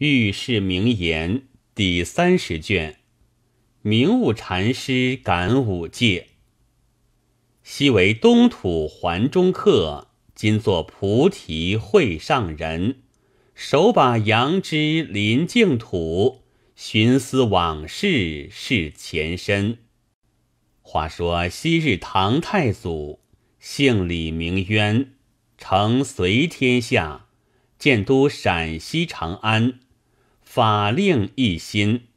《遇事名言》第三十卷，明悟禅师感五戒。昔为东土还中客，今作菩提会上人。手把杨枝临净土，寻思往事是前身。话说昔日唐太祖，姓李名渊，承隋天下，建都陕西长安。法令一新，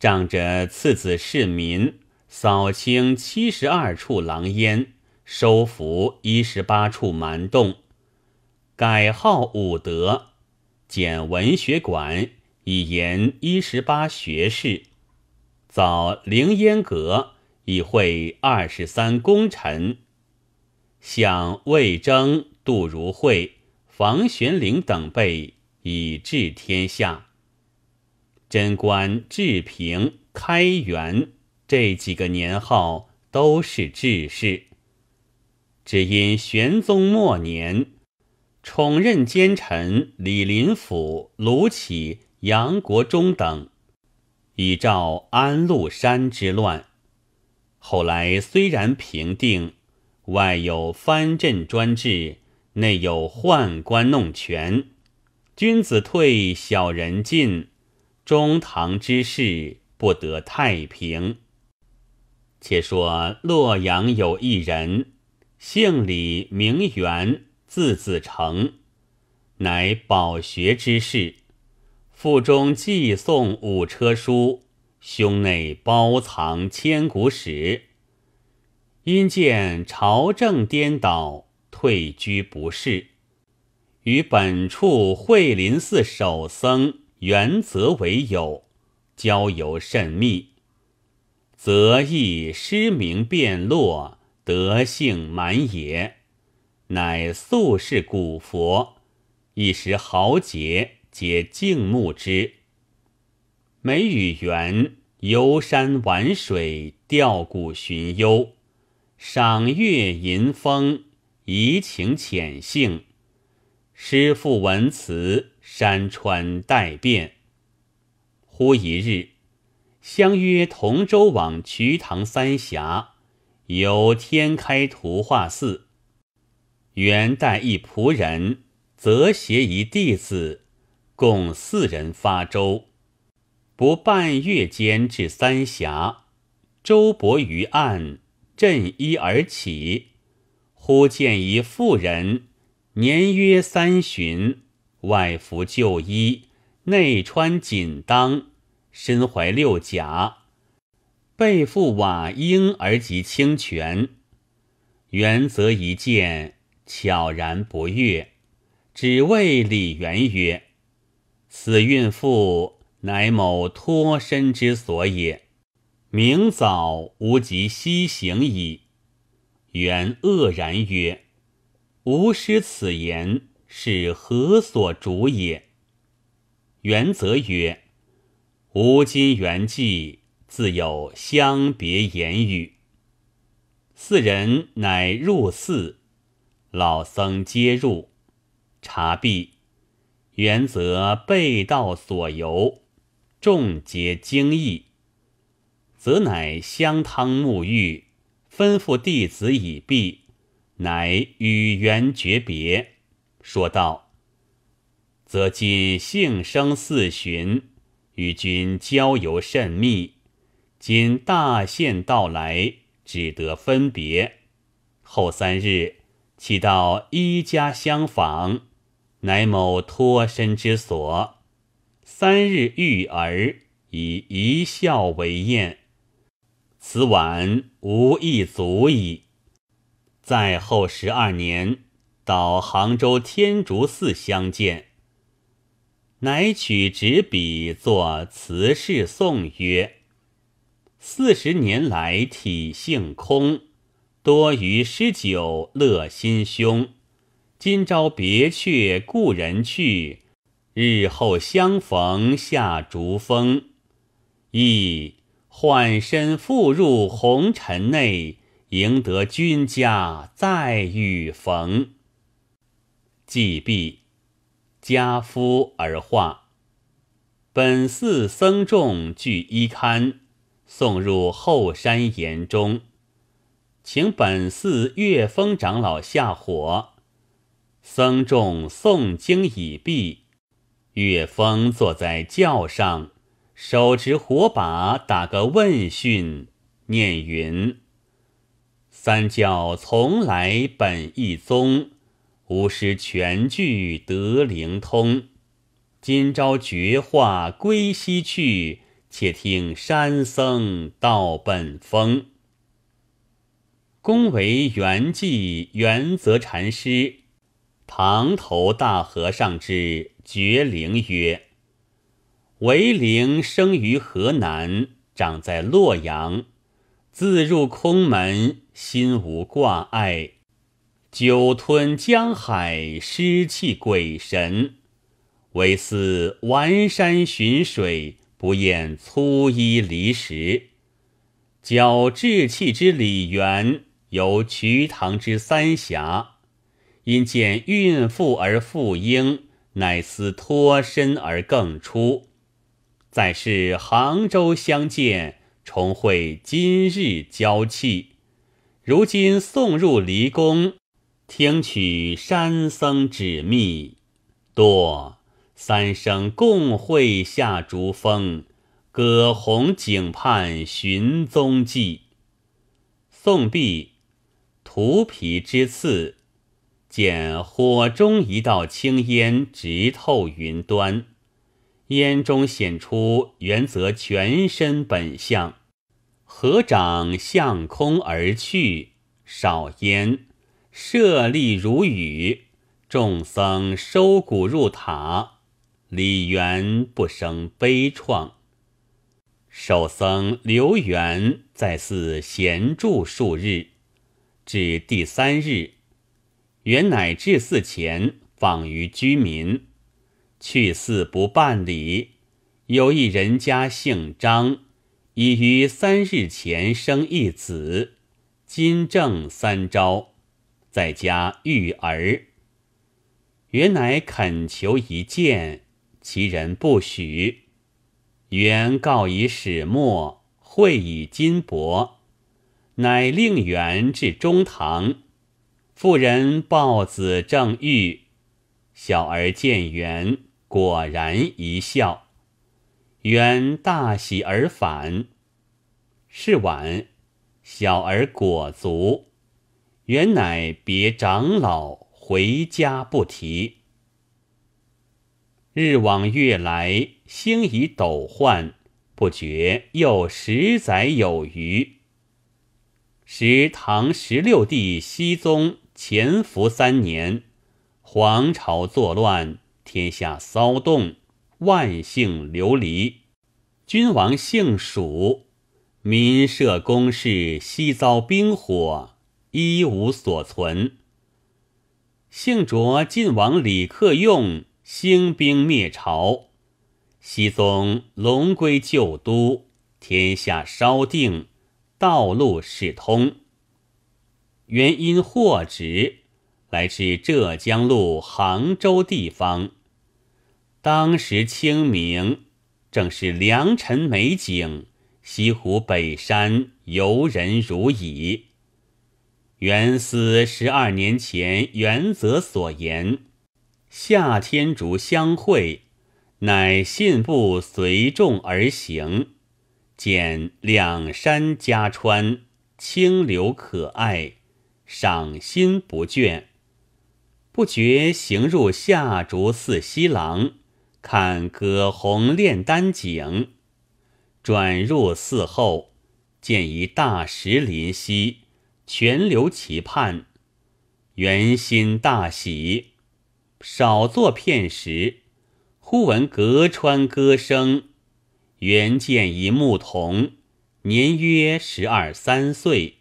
仗着次子市民，扫清七十二处狼烟，收服一十八处蛮洞，改号武德，建文学馆以延一十八学士，早凌烟阁以会二十三功臣，向魏征、杜如晦、房玄龄等辈。以治天下。贞观、治平、开元这几个年号都是治世，只因玄宗末年宠任奸臣李林甫、卢杞、杨国忠等，以照安禄山之乱。后来虽然平定，外有藩镇专制，内有宦官弄权。君子退，小人进，中堂之事不得太平。且说洛阳有一人，姓李，名元，字子成，乃饱学之士，腹中寄诵五车书，胸内包藏千古史。因见朝政颠倒，退居不仕。与本处慧林寺守僧原则为友，交游甚密，则亦失明遍落，德性满也。乃素是古佛，一时豪杰皆敬慕之。梅雨园游山玩水，钓古寻幽，赏月吟风，怡情浅性。师赋文辞山川代变，忽一日相约同舟往瞿塘三峡游天开图画寺。元代一仆人，则携一弟子，共四人发舟，不半月间至三峡，舟泊于岸，振衣而起，忽见一妇人。年约三旬，外服旧衣，内穿锦裆，身怀六甲，背负瓦缨而及清泉。元则一见，悄然不悦，只谓李元曰：“此孕妇乃某脱身之所也，明早无及西行矣。”元愕然曰。吾师此言是何所主也？原则曰：“吾今圆寂，自有相别言语。四人乃入寺，老僧皆入茶毕。原则备道所由，众皆惊异，则乃香汤沐浴，吩咐弟子已毕。”乃与缘诀别，说道：“则今幸生四旬，与君交游甚密。今大限到来，只得分别。后三日，起到一家相访，乃某脱身之所。三日遇儿，以一笑为宴，此晚无一足矣。”在后十二年，到杭州天竺寺相见，乃取纸笔作词事颂曰：“四十年来体性空，多于诗酒乐心胸。今朝别却故人去，日后相逢下竹峰。亦。换身复入红尘内。”赢得君家再遇逢。既毕，家夫而化。本寺僧众具衣龛，送入后山岩中，请本寺月峰长老下火。僧众诵经已毕，月峰坐在轿上，手执火把，打个问讯，念云。三教从来本一宗，吾师全具得灵通。今朝绝化归西去，且听山僧道本风。恭为元寂元则禅师，堂头大和尚之觉灵曰：为灵生于河南，长在洛阳，自入空门。心无挂碍，久吞江海，失气鬼神；唯思玩山寻水，不厌粗衣离食。矫志气之李元，游瞿塘之三峡，因见孕妇而复婴，乃思脱身而更出。再是杭州相见，重会今日娇气。如今送入离宫，听取山僧旨密，堕三生共会下竹峰，葛洪井畔寻踪迹。宋毕，涂皮之刺，见火中一道青烟直透云端，烟中显出原则全身本相。合掌向空而去，少焉，舍利如雨。众僧收骨入塔，李元不生悲怆。守僧刘元在寺闲住数日，至第三日，元乃至寺前访于居民，去寺不半里，有一人家姓张。已于三日前生一子，今正三朝，在家育儿。原乃恳求一见，其人不许。原告以始末，会以金帛，乃令元至中堂。妇人抱子正浴，小儿见元，果然一笑。元大喜而返，是晚小儿裹足。原乃别长老回家不提。日往月来，星已斗换，不觉又十载有余。时唐十六帝，熹宗潜伏三年，皇朝作乱，天下骚动。万姓流离，君王姓蜀，民社宫室悉遭兵火，一无所存。幸卓晋王李克用兴兵灭朝，西宗龙归旧都，天下稍定，道路始通。原因获职，来至浙江路杭州地方。当时清明正是良辰美景，西湖北山游人如蚁。元思十二年前元泽所言，夏天竺相会，乃信步随众而行，见两山夹川，清流可爱，赏心不倦，不觉行入下竹寺西廊。看葛洪炼丹井，转入寺后，见一大石临溪，泉流其畔，元心大喜。少坐片时，忽闻隔川歌声，原见一牧童，年约十二三岁，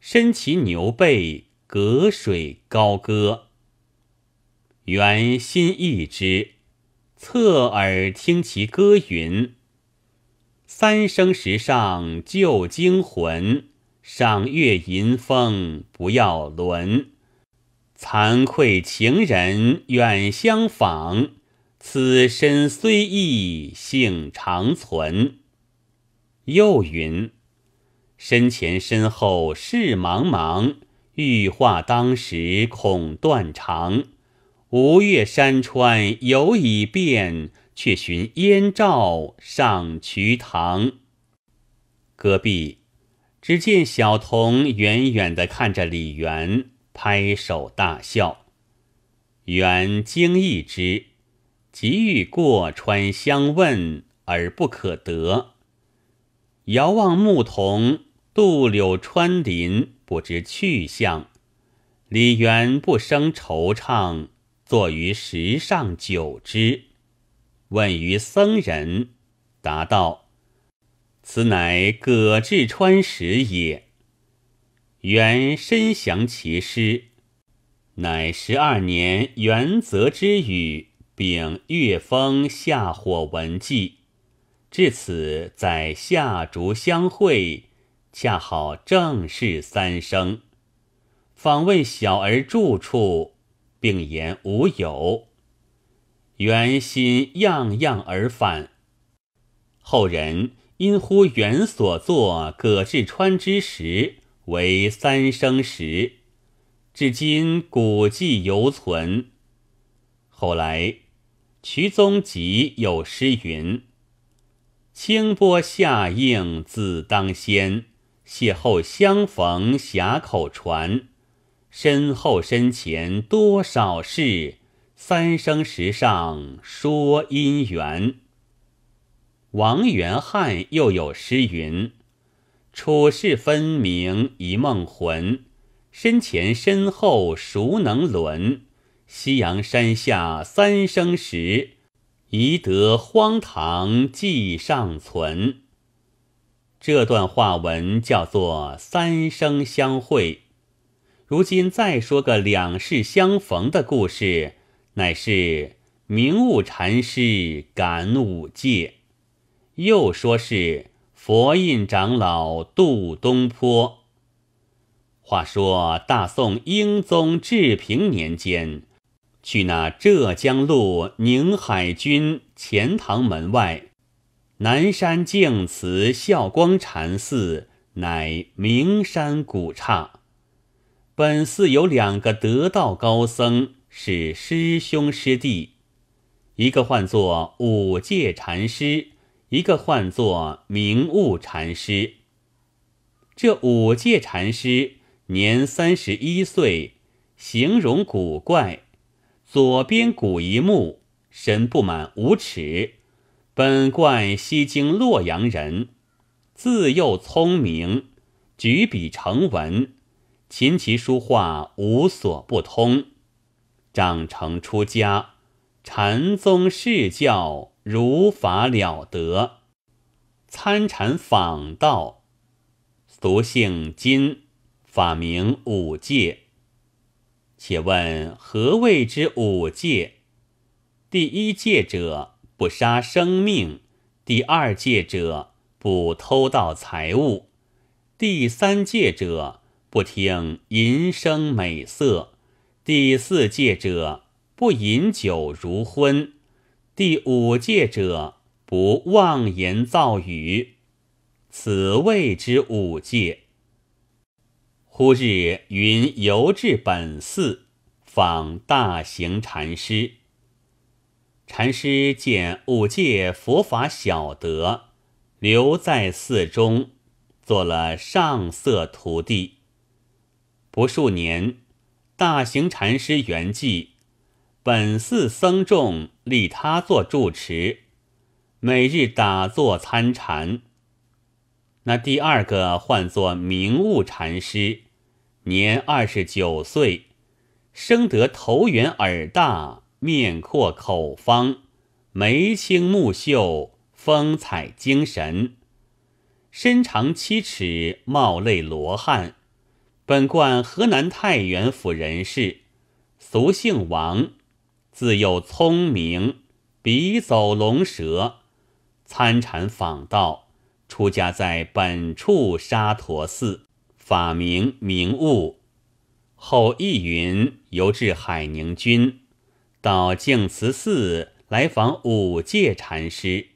身骑牛背，隔水高歌。元心意之。侧耳听其歌，云：三生石上旧精魂，赏月吟风不要伦。惭愧情人远相访，此身虽异，性长存。又云：身前身后事茫茫，欲话当时恐断肠。吴越山川游已遍，却寻燕赵上瞿塘。隔壁，只见小童远远的看着李元，拍手大笑。元惊异之，急欲过川相问而不可得。遥望牧童渡柳穿林，不知去向。李元不生惆怅。坐于石上久之，问于僧人，答道：“此乃葛志川石也。原身详其诗，乃十二年元泽之雨，并月风下火文记。至此，在下竹相会，恰好正是三生。访问小儿住处。”并言无有，原心样样而返。后人因乎原所作葛志川之石为三生石，至今古迹犹存。后来瞿宗吉有诗云：“清波下映自当先，邂逅相逢峡口船。”身后身前多少事，三生石上说姻缘。王元翰又有诗云：“处世分明一梦魂，身前身后孰能论？夕阳山下三生石，宜得荒唐记尚存。”这段话文叫做“三生相会”。如今再说个两世相逢的故事，乃是明悟禅师感五戒，又说是佛印长老渡东坡。话说大宋英宗治平年间，去那浙江路宁海军钱塘门外，南山净慈孝光禅寺，乃名山古刹。本寺有两个得道高僧，是师兄师弟，一个唤作五戒禅师，一个唤作明悟禅师。这五戒禅师年三十一岁，形容古怪，左边古一目，身不满五尺。本贯西京洛阳人，自幼聪明，举笔成文。琴棋书画无所不通，长成出家，禅宗释教如法了得，参禅访道，俗姓金，法名五戒。且问何谓之五戒？第一戒者不杀生命，第二戒者不偷盗财物，第三戒者。不听淫声美色，第四戒者不饮酒如昏，第五戒者不妄言造语，此谓之五戒。忽日云游至本寺，访大行禅师。禅师见五戒佛法晓得，留在寺中，做了上色徒弟。不数年，大行禅师圆寂，本寺僧众立他做住持，每日打坐参禅。那第二个唤作明悟禅师，年二十九岁，生得头圆耳大，面阔口方，眉清目秀，风采精神，身长七尺，貌类罗汉。本贯河南太原府人士，俗姓王，自幼聪明，笔走龙蛇，参禅访道，出家在本处沙陀寺，法名明悟。后易云游至海宁郡，到净慈寺来访五戒禅师。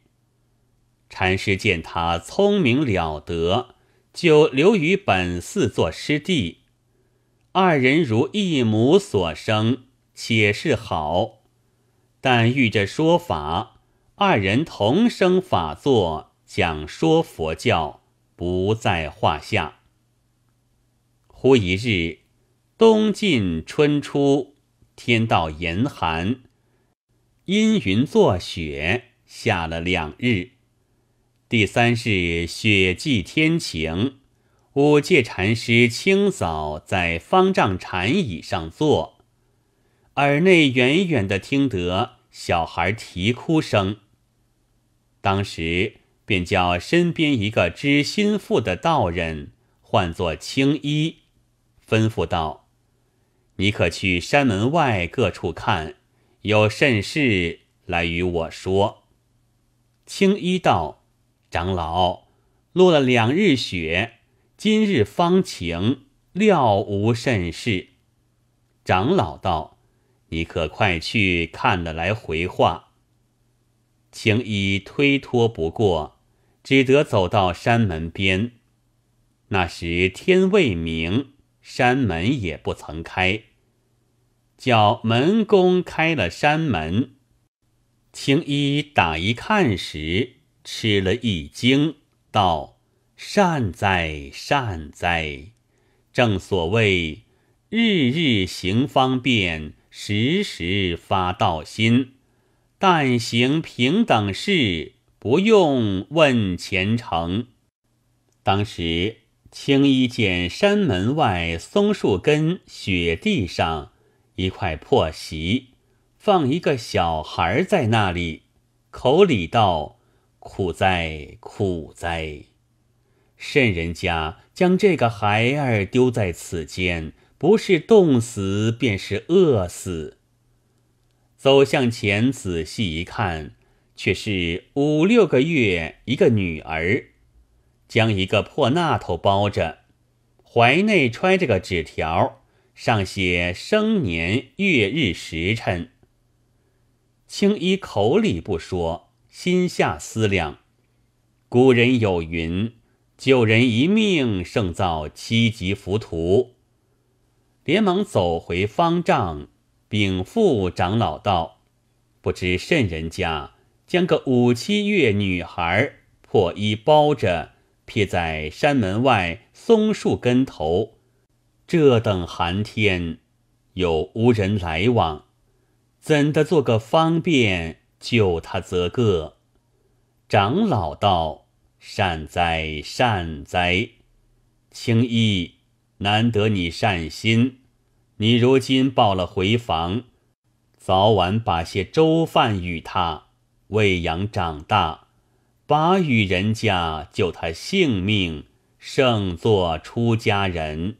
禅师见他聪明了得。就留于本寺做师弟，二人如一母所生，且是好。但遇着说法，二人同生法座，讲说佛教不在话下。忽一日，冬尽春初，天道严寒，阴云作雪，下了两日。第三是雪霁天晴，五戒禅师清早在方丈禅椅上坐，耳内远远的听得小孩啼哭声。当时便叫身边一个知心腹的道人，唤作青衣，吩咐道：“你可去山门外各处看，有甚事来与我说。”青衣道。长老落了两日雪，今日方晴，料无甚事。长老道：“你可快去看了，来回话。”青衣推脱不过，只得走到山门边。那时天未明，山门也不曾开，叫门工开了山门。青衣打一看时，吃了一惊，道：“善哉善哉！正所谓日日行方便，时时发道心。但行平等事，不用问前程。”当时青衣见山门外松树根雪地上一块破席，放一个小孩在那里，口里道。苦哉苦哉！甚人家将这个孩儿丢在此间，不是冻死便是饿死。走向前仔细一看，却是五六个月一个女儿，将一个破那头包着，怀内揣着个纸条，上写生年月日时辰。青衣口里不说。心下思量，古人有云：“救人一命，胜造七级浮屠。”连忙走回方丈，禀复长老道：“不知甚人家，将个五七月女孩破衣包着，撇在山门外松树根头。这等寒天，又无人来往，怎的做个方便？”救他则个，长老道：“善哉善哉，青衣，难得你善心。你如今报了回房，早晚把些粥饭与他喂养长大，把与人家救他性命，胜做出家人。”